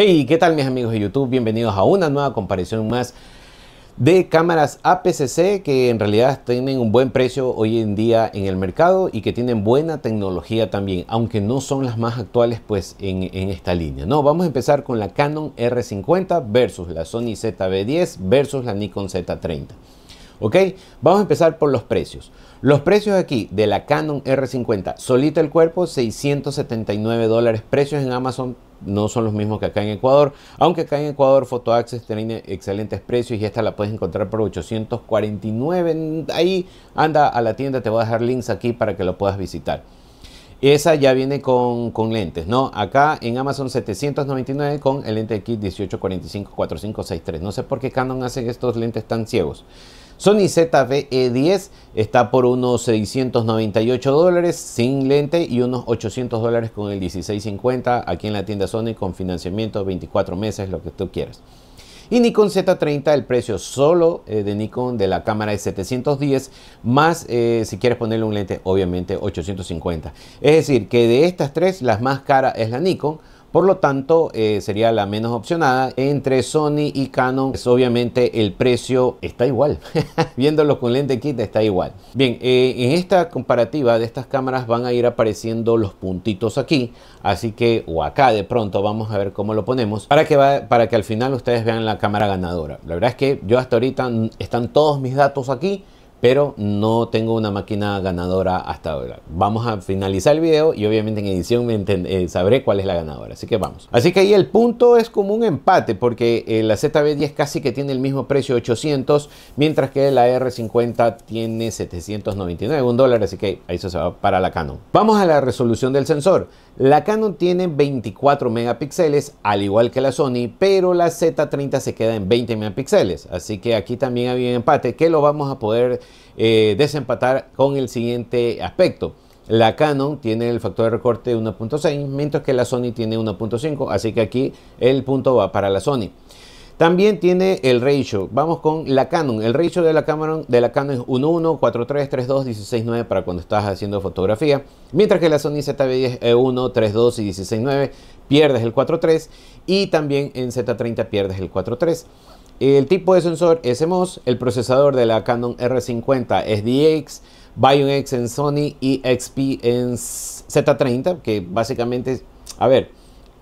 Hey, ¿qué tal mis amigos de YouTube? Bienvenidos a una nueva comparación más de cámaras APCC que en realidad tienen un buen precio hoy en día en el mercado y que tienen buena tecnología también, aunque no son las más actuales pues en, esta línea. No, vamos a empezar con la Canon R50 versus la Sony ZV10 versus la Nikon Z30. ¿Ok? Vamos a empezar por los precios. Los precios aquí de la Canon R50, solita el cuerpo, 679 dólares. Precios en Amazon, no son los mismos que acá en Ecuador, aunque acá en Ecuador Photo Access tiene excelentes precios y esta la puedes encontrar por 849, ahí anda a la tienda, te voy a dejar links aquí para que lo puedas visitar. Esa ya viene con, lentes, ¿no? Acá en Amazon 799 con el lente X1845-4563. No sé por qué Canon hace estos lentes tan ciegos. Sony e 10 está por unos 698 dólares sin lente y unos 800 dólares con el 1650 aquí en la tienda Sony con financiamiento 24 meses, lo que tú quieras. Y Nikon Z30, el precio solo eh, de Nikon de la cámara es 710, más eh, si quieres ponerle un lente, obviamente 850. Es decir, que de estas tres, la más cara es la Nikon por lo tanto, eh, sería la menos opcionada. Entre Sony y Canon, pues, obviamente el precio está igual. Viéndolo con lente kit está igual. Bien, eh, en esta comparativa de estas cámaras van a ir apareciendo los puntitos aquí. Así que, o acá de pronto, vamos a ver cómo lo ponemos. Para que, para que al final ustedes vean la cámara ganadora. La verdad es que yo hasta ahorita están todos mis datos aquí pero no tengo una máquina ganadora hasta ahora. Vamos a finalizar el video y obviamente en edición eh, sabré cuál es la ganadora, así que vamos. Así que ahí el punto es como un empate porque eh, la ZB10 casi que tiene el mismo precio 800, mientras que la R50 tiene 799, un dólar, así que ahí se va para la Canon. Vamos a la resolución del sensor. La Canon tiene 24 megapíxeles, al igual que la Sony, pero la Z30 se queda en 20 megapíxeles. Así que aquí también había un empate que lo vamos a poder eh, desempatar con el siguiente aspecto. La Canon tiene el factor de recorte de 1.6, mientras que la Sony tiene 1.5, así que aquí el punto va para la Sony. También tiene el ratio. Vamos con la Canon. El ratio de la Canon, de la Canon es 1.1, 4.3, 3.2, 16.9 para cuando estás haciendo fotografía. Mientras que la Sony ZV-10 es 1, 3.2 y 16.9 pierdes el 4.3 y también en Z30 pierdes el 4.3. El tipo de sensor es MOS, el procesador de la Canon R50 es DX, Bion X en Sony y XP en Z30, que básicamente, a ver,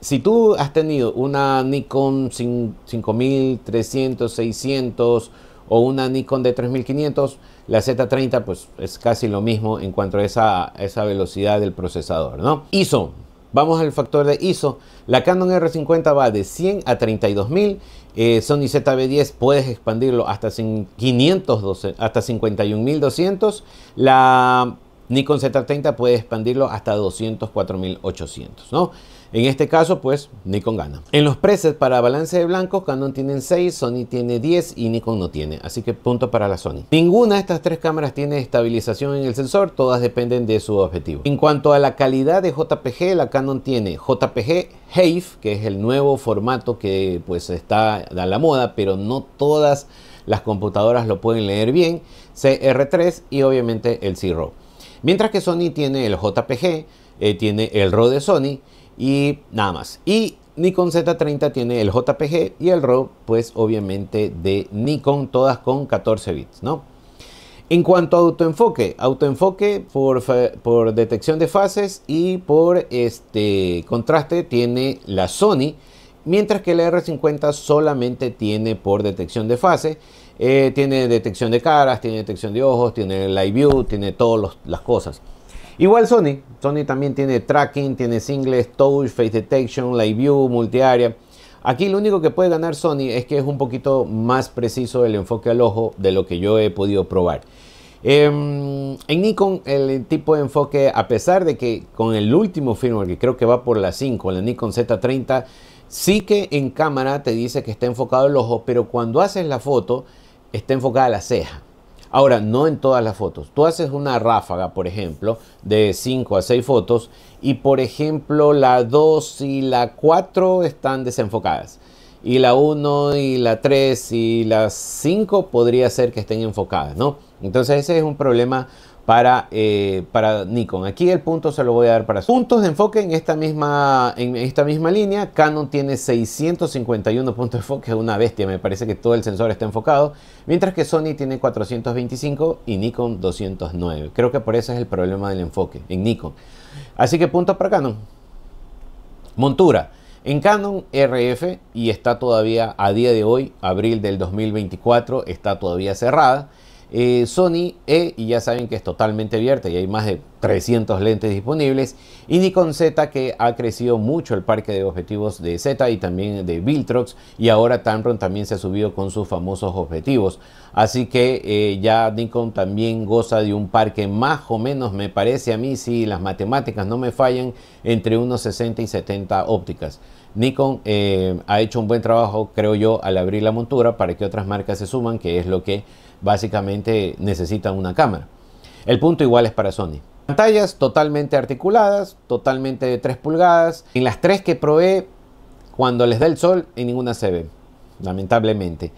si tú has tenido una Nikon 5300, 600 o una Nikon de 3500, la Z30 pues es casi lo mismo en cuanto a esa, velocidad del procesador, ¿no? ISO, vamos al factor de ISO, la Canon R50 va de 100 a 32000, eh, Sony ZB10 puedes expandirlo hasta hasta 51200, la Nikon Z30 puede expandirlo hasta 204800, ¿no? En este caso, pues Nikon gana. En los presets para balance de blanco Canon tiene 6, Sony tiene 10 y Nikon no tiene. Así que punto para la Sony. Ninguna de estas tres cámaras tiene estabilización en el sensor, todas dependen de su objetivo. En cuanto a la calidad de JPG, la Canon tiene JPG HAVE, que es el nuevo formato que pues está a la moda, pero no todas las computadoras lo pueden leer bien, CR3 y obviamente el C-RAW. Mientras que Sony tiene el JPG, eh, tiene el RAW de Sony y nada más. Y Nikon Z30 tiene el JPG y el RAW, pues obviamente de Nikon, todas con 14 bits, ¿no? En cuanto a autoenfoque, autoenfoque por, por detección de fases y por este contraste tiene la Sony, mientras que la R50 solamente tiene por detección de fase. Eh, tiene detección de caras, tiene detección de ojos, tiene live view, tiene todas las cosas. Igual Sony, Sony también tiene tracking, tiene singles, touch, face detection, live view, multiárea. Aquí lo único que puede ganar Sony es que es un poquito más preciso el enfoque al ojo de lo que yo he podido probar. Em, en Nikon el tipo de enfoque, a pesar de que con el último firmware, que creo que va por la 5, la Nikon Z30, sí que en cámara te dice que está enfocado el ojo, pero cuando haces la foto está enfocada la ceja. Ahora, no en todas las fotos. Tú haces una ráfaga, por ejemplo, de 5 a 6 fotos y, por ejemplo, la 2 y la 4 están desenfocadas. Y la 1 y la 3 y la 5 podría ser que estén enfocadas, ¿no? Entonces ese es un problema para, eh, para Nikon. Aquí el punto se lo voy a dar para... Puntos de enfoque en esta misma, en esta misma línea. Canon tiene 651 puntos de enfoque, una bestia, me parece que todo el sensor está enfocado. Mientras que Sony tiene 425 y Nikon 209. Creo que por eso es el problema del enfoque en Nikon. Así que puntos para Canon. Montura. En Canon RF, y está todavía a día de hoy, abril del 2024, está todavía cerrada. Eh, Sony E, y ya saben que es totalmente abierta y hay más de 300 lentes disponibles, y Nikon Z que ha crecido mucho el parque de objetivos de Z y también de Viltrox, y ahora Tamron también se ha subido con sus famosos objetivos. Así que eh, ya Nikon también goza de un parque más o menos, me parece a mí, si las matemáticas no me fallan, entre unos 60 y 70 ópticas. Nikon ha hecho un buen trabajo, creo yo, al abrir la montura para que otras marcas se suman, que es lo que básicamente necesitan una cámara. El punto igual es para Sony. Pantallas totalmente articuladas, totalmente de 3 pulgadas. En las tres que probé, cuando les da el sol, en ninguna se ve, lamentablemente.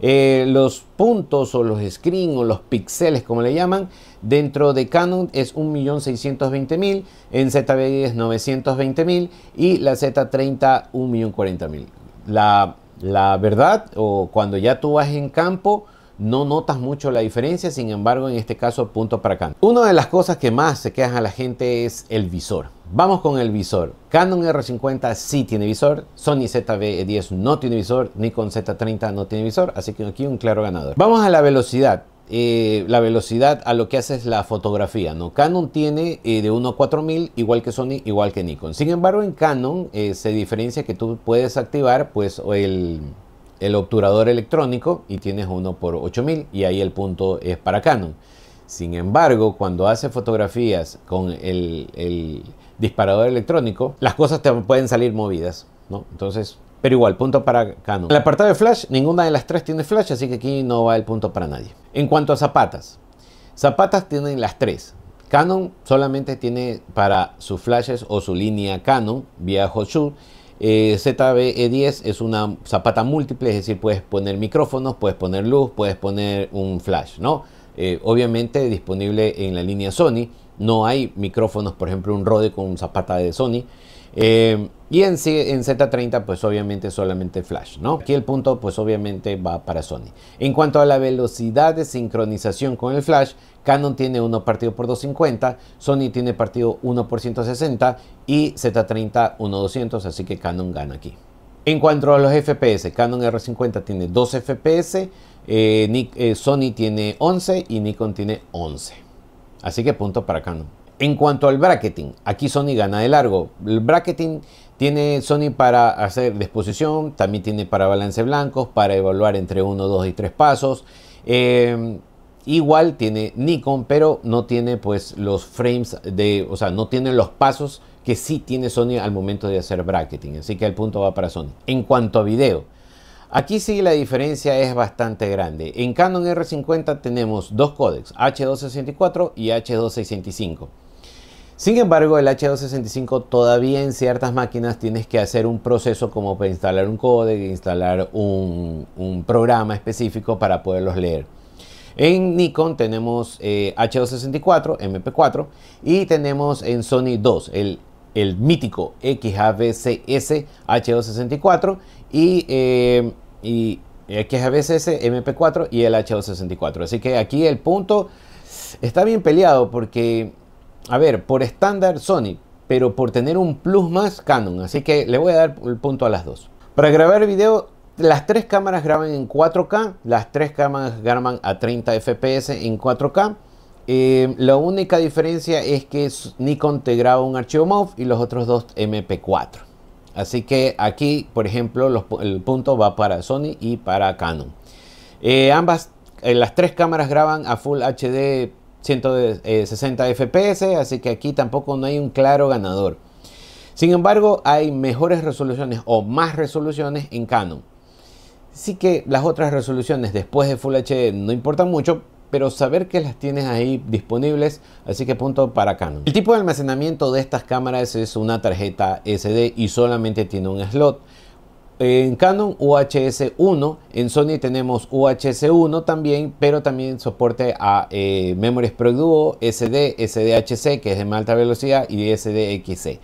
Eh, los puntos o los screen o los píxeles, como le llaman, dentro de Canon es 1.620.000, en ZV es 920.000 y la Z30 1.040.000. La, la verdad, o cuando ya tú vas en campo, no notas mucho la diferencia, sin embargo en este caso punto para Canon. Una de las cosas que más se quejan a la gente es el visor. Vamos con el visor. Canon R50 sí tiene visor, Sony ZV-10 no tiene visor, Nikon Z30 no tiene visor, así que aquí un claro ganador. Vamos a la velocidad. Eh, la velocidad a lo que hace es la fotografía, ¿no? Canon tiene eh, de 1 a 4000, igual que Sony, igual que Nikon. Sin embargo, en Canon eh, se diferencia que tú puedes activar, pues, el, el obturador electrónico y tienes uno por 8000 y ahí el punto es para Canon. Sin embargo, cuando hace fotografías con el, disparador electrónico, las cosas te pueden salir movidas, ¿no? Entonces, pero igual, punto para Canon. En el apartado de flash, ninguna de las tres tiene flash, así que aquí no va el punto para nadie. En cuanto a zapatas, zapatas tienen las tres. Canon solamente tiene para sus flashes o su línea Canon vía Shoot. Eh, e 10 es una zapata múltiple, es decir, puedes poner micrófonos, puedes poner luz, puedes poner un flash, ¿no? Eh, obviamente disponible en la línea Sony. No hay micrófonos, por ejemplo, un Rode con zapata de Sony. Eh, y en, Z30 pues obviamente solamente flash, ¿no? Aquí el punto pues obviamente va para Sony. En cuanto a la velocidad de sincronización con el flash, Canon tiene 1 partido por 250, Sony tiene partido 1 por 160 y Z30 1200, así que Canon gana aquí. En cuanto a los FPS, Canon R50 tiene 12 FPS, eh, eh, Sony tiene 11 y Nikon tiene 11. Así que punto para Canon. En cuanto al bracketing, aquí Sony gana de largo. El bracketing tiene Sony para hacer disposición, también tiene para balance blancos, para evaluar entre 1, 2 y 3 pasos. Em, igual tiene Nikon, pero no tiene pues los frames de, o sea, no tiene los pasos que sí tiene Sony al momento de hacer bracketing. Así que el punto va para Sony. En cuanto a video, Aquí sí la diferencia es bastante grande. En Canon R50 tenemos dos códecs, H264 y H265. Sin embargo, el H265 todavía en ciertas máquinas tienes que hacer un proceso como para instalar un código, instalar un, programa específico para poderlos leer. En Nikon tenemos eh, H264, MP4 y tenemos en Sony 2 el, el mítico XAVCS H264 y, eh, y MP4 y el H264. Así que aquí el punto está bien peleado porque a ver, por estándar Sony, pero por tener un plus más Canon. Así que le voy a dar el punto a las dos. Para grabar video, las tres cámaras graban en 4K, las tres cámaras graban a 30 FPS en 4K. Eh, la única diferencia es que Nikon te graba un archivo MOV y los otros dos MP4. Así que aquí, por ejemplo, el punto va para Sony y para Canon. Eh, ambas, eh, las tres cámaras graban a Full HD 160 eh, FPS, así que aquí tampoco no hay un claro ganador. Sin embargo, hay mejores resoluciones o más resoluciones en Canon. Sí que las otras resoluciones después de Full HD no importan mucho, pero saber que las tienes ahí disponibles, así que punto para Canon. El tipo de almacenamiento de estas cámaras es una tarjeta SD y solamente tiene un slot. En Canon UHS-1, en Sony tenemos UHS-1 también, pero también soporte a eh, Memories Pro Duo, SD, SDHC, que es de más alta velocidad, y SDXC.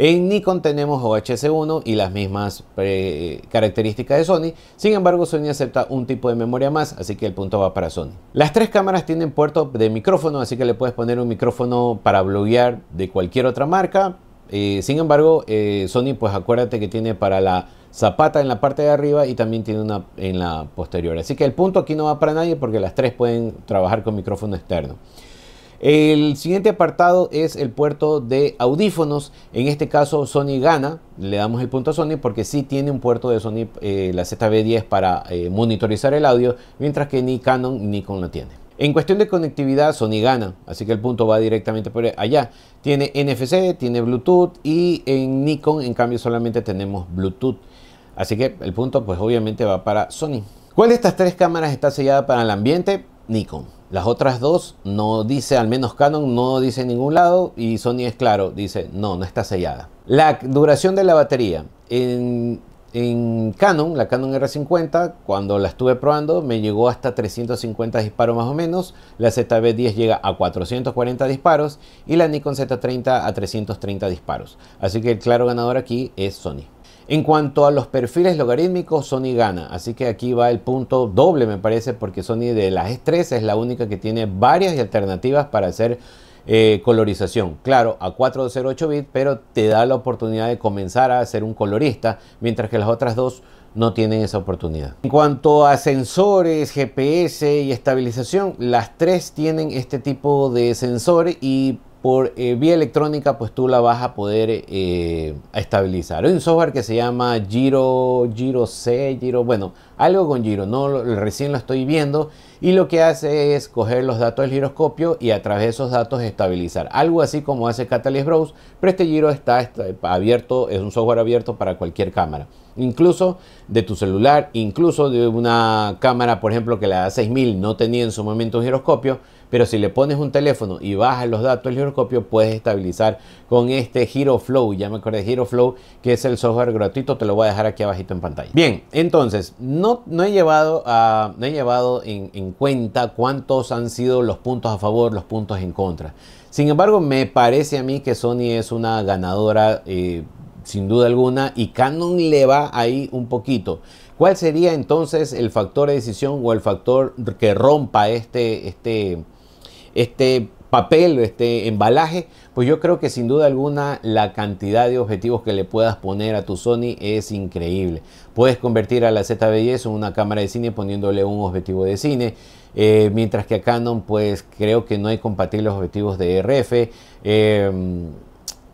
En Nikon tenemos uhs 1 y las mismas eh, características de Sony, sin embargo Sony acepta un tipo de memoria más, así que el punto va para Sony. Las tres cámaras tienen puerto de micrófono, así que le puedes poner un micrófono para bloguear de cualquier otra marca. Eh, sin embargo, Sony pues acuérdate que tiene para la zapata en la parte de arriba y también tiene una en la posterior. Así que el punto aquí no va para nadie porque las tres pueden trabajar con micrófono externo. El siguiente apartado es el puerto de audífonos. En este caso Sony gana. Le damos el punto a Sony porque sí tiene un puerto de Sony, eh, la ZB10, para eh, monitorizar el audio, mientras que ni Canon ni Nikon lo tiene. En cuestión de conectividad, Sony gana, así que el punto va directamente por allá. Tiene NFC, tiene Bluetooth y en Nikon, en cambio, solamente tenemos Bluetooth. Así que el punto pues obviamente va para Sony. ¿Cuál de estas tres cámaras está sellada para el ambiente? Nikon. Las otras dos no dice, al menos Canon no dice en ningún lado y Sony es claro, dice no, no está sellada. La duración de la batería. En, Canon, la Canon R50, cuando la estuve probando, me llegó hasta 350 disparos más o menos. La ZB10 llega a 440 disparos y la Nikon Z30 a 330 disparos. Así que el claro ganador aquí es Sony. En cuanto a los perfiles logarítmicos, Sony gana. Así que aquí va el punto doble, me parece, porque Sony de las E3 es la única que tiene varias alternativas para hacer eh, colorización. Claro, a 408 bits, pero te da la oportunidad de comenzar a ser un colorista, mientras que las otras dos no tienen esa oportunidad. En cuanto a sensores, GPS y estabilización, las tres tienen este tipo de sensor y por eh, vía electrónica, pues tú la vas a poder eh, estabilizar. Hay un software que se llama Giro, Giro C, Giro, bueno, algo con Giro, no recién lo estoy viendo. Y lo que hace es coger los datos del giroscopio y a través de esos datos estabilizar. Algo así como hace Catalyst Browse, pero este Giro está, está abierto, es un software abierto para cualquier cámara. Incluso de tu celular, incluso de una cámara, por ejemplo, que la A6000 no tenía en su momento un giroscopio pero si le pones un teléfono y bajas los datos del giroscopio, puedes estabilizar con este Giroflow. Ya me acordé de Giroflow, que es el software gratuito. Te lo voy a dejar aquí abajito en pantalla. Bien, entonces, no, no he llevado, he llevado en, cuenta cuántos han sido los puntos a favor, los puntos en contra. Sin embargo, me parece a mí que Sony es una ganadora eh, sin duda alguna y Canon le va ahí un poquito. ¿Cuál sería entonces el factor de decisión o el factor que rompa este, este, este papel, este embalaje, pues yo creo que sin duda alguna la cantidad de objetivos que le puedas poner a tu Sony es increíble. Puedes convertir a la ZV-10 en una cámara de cine poniéndole un objetivo de cine, eh, mientras que a Canon pues creo que no hay compatibles objetivos de RF. Em,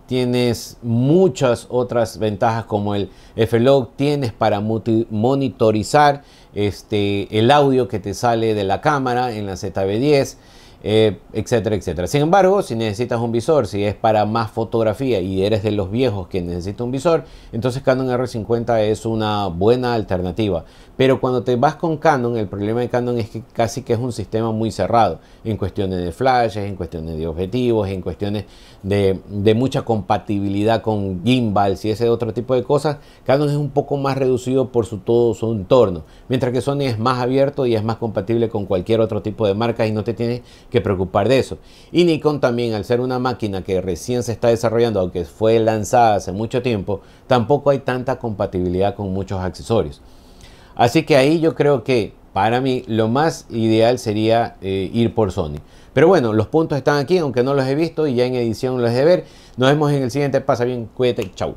tienes muchas otras ventajas como el F-Log, tienes para monitorizar este, el audio que te sale de la cámara en la ZB10. Eh, etcétera, etcétera. Sin embargo, si necesitas un visor, si es para más fotografía y eres de los viejos que necesita un visor, entonces Canon R50 es una buena alternativa. Pero cuando te vas con Canon, el problema de Canon es que casi que es un sistema muy cerrado en cuestiones de flashes, en cuestiones de objetivos, en cuestiones de, mucha compatibilidad con gimbals y ese otro tipo de cosas. Canon es un poco más reducido por su todo su entorno, mientras que Sony es más abierto y es más compatible con cualquier otro tipo de marca y no te tienes que preocupar de eso. Y Nikon también, al ser una máquina que recién se está desarrollando, aunque fue lanzada hace mucho tiempo, tampoco hay tanta compatibilidad con muchos accesorios. Así que ahí yo creo que para mí lo más ideal sería eh, ir por Sony. Pero bueno, los puntos están aquí, aunque no los he visto y ya en edición los de ver. Nos vemos en el siguiente. Pasa bien, cuídate, chau.